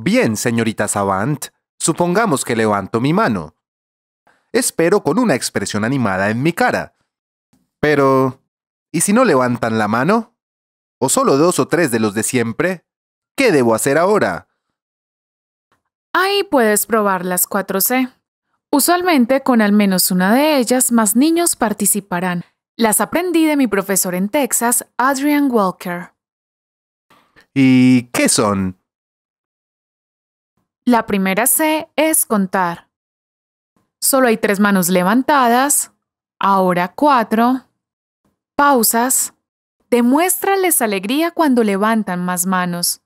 Bien, señorita Savant, supongamos que levanto mi mano. Espero con una expresión animada en mi cara. Pero, ¿y si no levantan la mano? ¿O solo dos o tres de los de siempre? ¿Qué debo hacer ahora? Ahí puedes probar las 4C. Usualmente con al menos una de ellas más niños participarán. Las aprendí de mi profesor en Texas, Adrian Walker. ¿Y qué son? La primera C es contar. Solo hay tres manos levantadas, ahora cuatro. Pausas. Demuéstrales alegría cuando levantan más manos.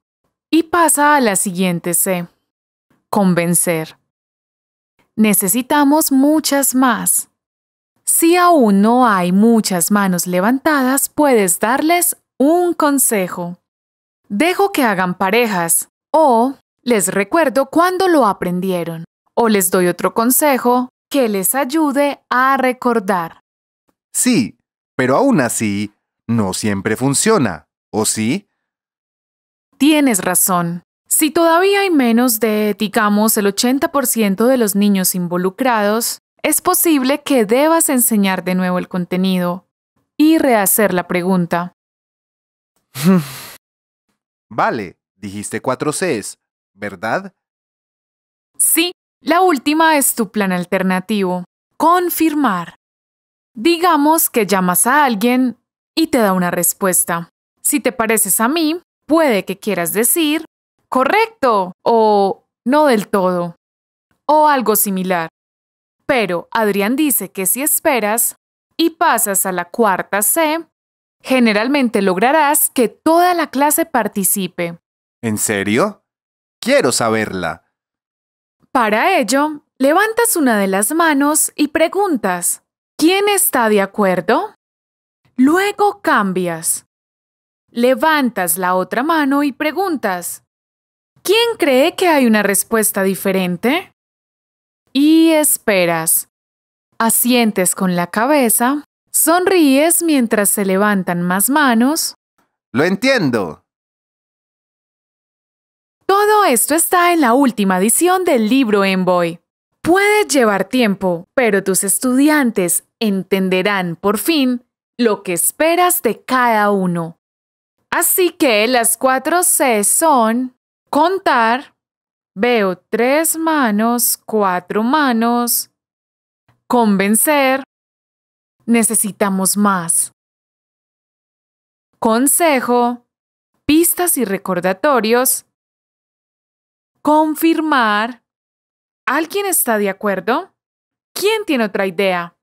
Y pasa a la siguiente C. Convencer. Necesitamos muchas más. Si aún no hay muchas manos levantadas, puedes darles un consejo. Dejo que hagan parejas o les recuerdo cuándo lo aprendieron o les doy otro consejo que les ayude a recordar. Sí, pero aún así, no siempre funciona, ¿o sí? Tienes razón. Si todavía hay menos de, digamos, el 80% de los niños involucrados, es posible que debas enseñar de nuevo el contenido y rehacer la pregunta. vale, dijiste cuatro Cs. ¿verdad? Sí, la última es tu plan alternativo, confirmar. Digamos que llamas a alguien y te da una respuesta. Si te pareces a mí, puede que quieras decir correcto o no del todo o algo similar. Pero Adrián dice que si esperas y pasas a la cuarta C, generalmente lograrás que toda la clase participe. ¿En serio? Quiero saberla. Para ello, levantas una de las manos y preguntas, ¿quién está de acuerdo? Luego cambias. Levantas la otra mano y preguntas, ¿quién cree que hay una respuesta diferente? Y esperas. Asientes con la cabeza, sonríes mientras se levantan más manos. Lo entiendo. Todo esto está en la última edición del libro Envoy. Puede llevar tiempo, pero tus estudiantes entenderán por fin lo que esperas de cada uno. Así que las cuatro C son contar, veo tres manos, cuatro manos, convencer, necesitamos más. Consejo, pistas y recordatorios, confirmar. ¿Alguien está de acuerdo? ¿Quién tiene otra idea?